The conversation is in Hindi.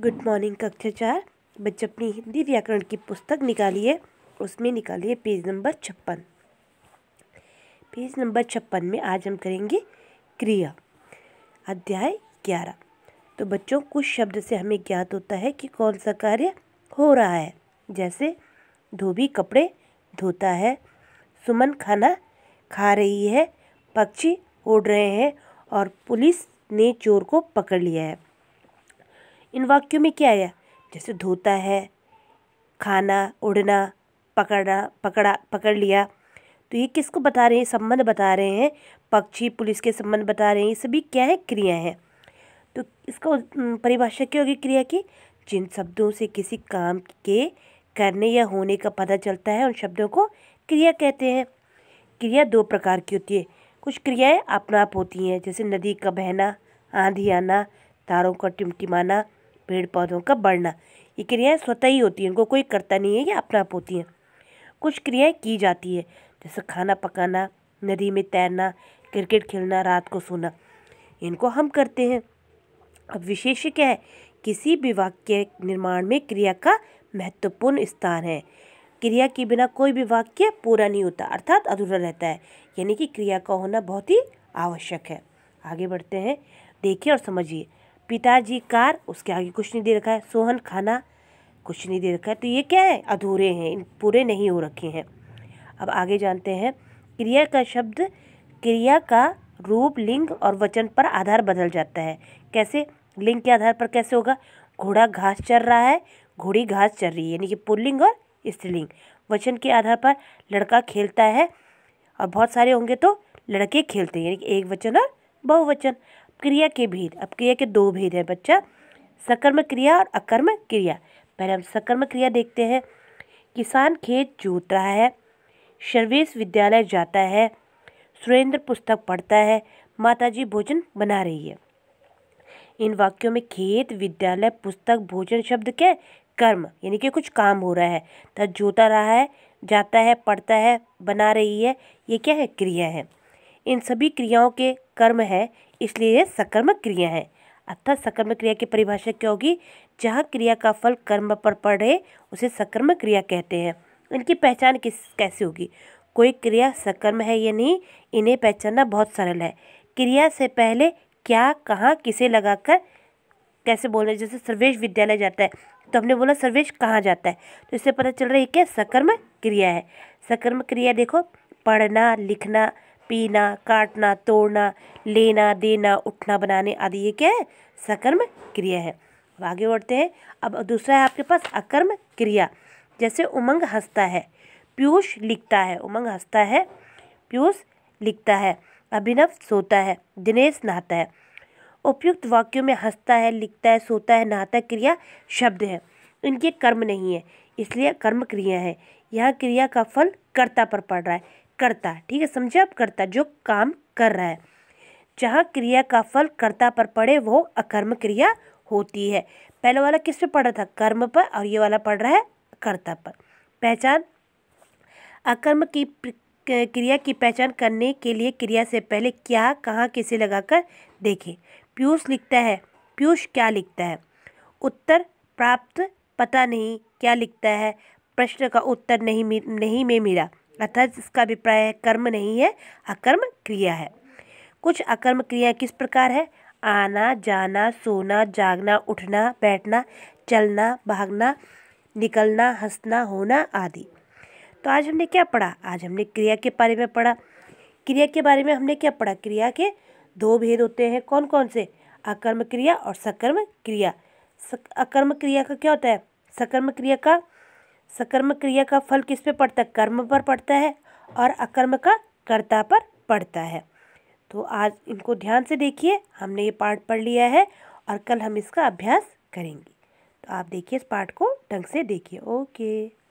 गुड मॉर्निंग कक्षा चार बच्चे अपनी हिंदी व्याकरण की पुस्तक निकालिए उसमें निकालिए पेज नंबर छप्पन पेज नंबर छप्पन में आज हम करेंगे क्रिया अध्याय ग्यारह तो बच्चों कुछ शब्द से हमें ज्ञात होता है कि कौन सा कार्य हो रहा है जैसे धोबी कपड़े धोता है सुमन खाना खा रही है पक्षी उड़ रहे हैं और पुलिस ने चोर को पकड़ लिया है इन वाक्यों में क्या आया जैसे धोता है खाना उड़ना पकड़ना पकड़ा पकड़ लिया तो ये किसको बता रहे हैं संबंध बता रहे हैं पक्षी पुलिस के संबंध बता रहे हैं ये सभी क्या है क्रिया हैं तो इसका परिभाषा क्या होगी क्रिया की जिन शब्दों से किसी काम के करने या होने का पता चलता है उन शब्दों को क्रिया कहते हैं क्रिया दो प्रकार की होती है कुछ क्रियाएं अपना आप होती हैं जैसे नदी का बहना आंधी आना तारों का टिमटिमाना पेड़ पौधों का बढ़ना ये क्रियाएं स्वतः ही होती हैं इनको कोई करता नहीं है ये अपने आप होती हैं कुछ क्रियाएं की जाती है जैसे खाना पकाना नदी में तैरना क्रिकेट खेलना रात को सोना इनको हम करते हैं अब विशेष क्या है किसी भी वाक्य निर्माण में क्रिया का महत्वपूर्ण स्थान है क्रिया के बिना कोई भी वाक्य पूरा नहीं होता अर्थात अधूरा रहता है यानी कि क्रिया का होना बहुत ही आवश्यक है आगे बढ़ते हैं देखिए और समझिए पिताजी कार उसके आगे कुछ नहीं दे रखा है सोहन खाना कुछ नहीं दे रखा है तो ये क्या है अधूरे हैं इन पूरे नहीं हो रखे हैं अब आगे जानते हैं क्रिया का शब्द क्रिया का रूप लिंग और वचन पर आधार बदल जाता है कैसे लिंग के आधार पर कैसे होगा घोड़ा घास चर रहा है घोड़ी घास चल रही है यानी कि पुल्लिंग और स्त्रीलिंग वचन के आधार पर लड़का खेलता है और बहुत सारे होंगे तो लड़के खेलते हैं यानी कि एक वचन और बहुवचन क्रिया के भेद अब क्रिया के दो भेद हैं बच्चा सकर्म क्रिया और अकर्म क्रिया पहले हम सकर्म क्रिया देखते हैं किसान खेत जोत रहा है सर्वेश विद्यालय जाता है सुरेंद्र पुस्तक पढ़ता है माताजी भोजन बना रही है इन वाक्यों में खेत विद्यालय पुस्तक भोजन शब्द के कर्म यानी कि कुछ काम हो रहा है तथा जोता रहा है जाता है पढ़ता है बना रही है ये क्या है क्रिया है इन सभी क्रियाओं के कर्म है इसलिए ये सकर्मक क्रिया है अर्थात सकर्मक क्रिया की परिभाषा क्या होगी जहाँ क्रिया का फल कर्म पर पड़े उसे सकर्मक क्रिया कहते हैं इनकी पहचान किस कैसे होगी कोई क्रिया सकर्म है या नहीं इन्हें पहचानना बहुत सरल है क्रिया से पहले क्या कहाँ किसे लगाकर कैसे बोलना जैसे सर्वेश विद्यालय जाता है तो हमने बोला सर्वेश कहाँ जाता है तो इससे पता चल रहा है कि सकर्म क्रिया है सकर्म क्रिया देखो पढ़ना लिखना पीना काटना तोड़ना लेना देना उठना बनाने आदि ये क्या है सकर्म क्रिया है अब आगे बढ़ते हैं अब दूसरा है आपके पास अकर्म क्रिया जैसे उमंग हंसता है पीयूष लिखता है उमंग हंसता है पीयूष लिखता है अभिनव सोता है दिनेश नहाता है उपयुक्त वाक्यों में हंसता है लिखता है सोता है नहाता क्रिया शब्द है इनके कर्म नहीं है इसलिए कर्म क्रिया है यह क्रिया का फल कर्ता पर पड़ रहा है करता ठीक है समझे आप कर्ता जो काम कर रहा है जहाँ क्रिया का फल कर्ता पर पड़े वो अकर्म क्रिया होती है पहले वाला किस पे रहा था कर्म पर और ये वाला पड़ रहा है कर्ता पर पहचान अकर्म की क्रिया की पहचान करने के लिए क्रिया से पहले क्या कहाँ किसे लगाकर देखें पीयूष लिखता है पीयूष क्या लिखता है उत्तर प्राप्त पता नहीं क्या लिखता है प्रश्न का उत्तर नहीं नहीं में मिला अतः इसका अभिप्राय कर्म नहीं है अकर्म क्रिया है कुछ अकर्म क्रिया किस प्रकार है आना जाना सोना जागना उठना बैठना चलना भागना निकलना हंसना होना आदि तो आज हमने क्या पढ़ा आज हमने क्रिया के बारे में पढ़ा क्रिया के बारे में हमने क्या पढ़ा क्रिया के दो भेद होते हैं कौन कौन से अकर्म क्रिया और सकर्म क्रिया सक, अकर्म क्रिया का क्या होता है सकर्म क्रिया का सकर्म क्रिया का फल किस पे पड़ता है कर्म पर पड़ता है और अकर्म का कर्ता पर पड़ता है तो आज इनको ध्यान से देखिए हमने ये पाठ पढ़ लिया है और कल हम इसका अभ्यास करेंगे तो आप देखिए इस पाठ को ढंग से देखिए ओके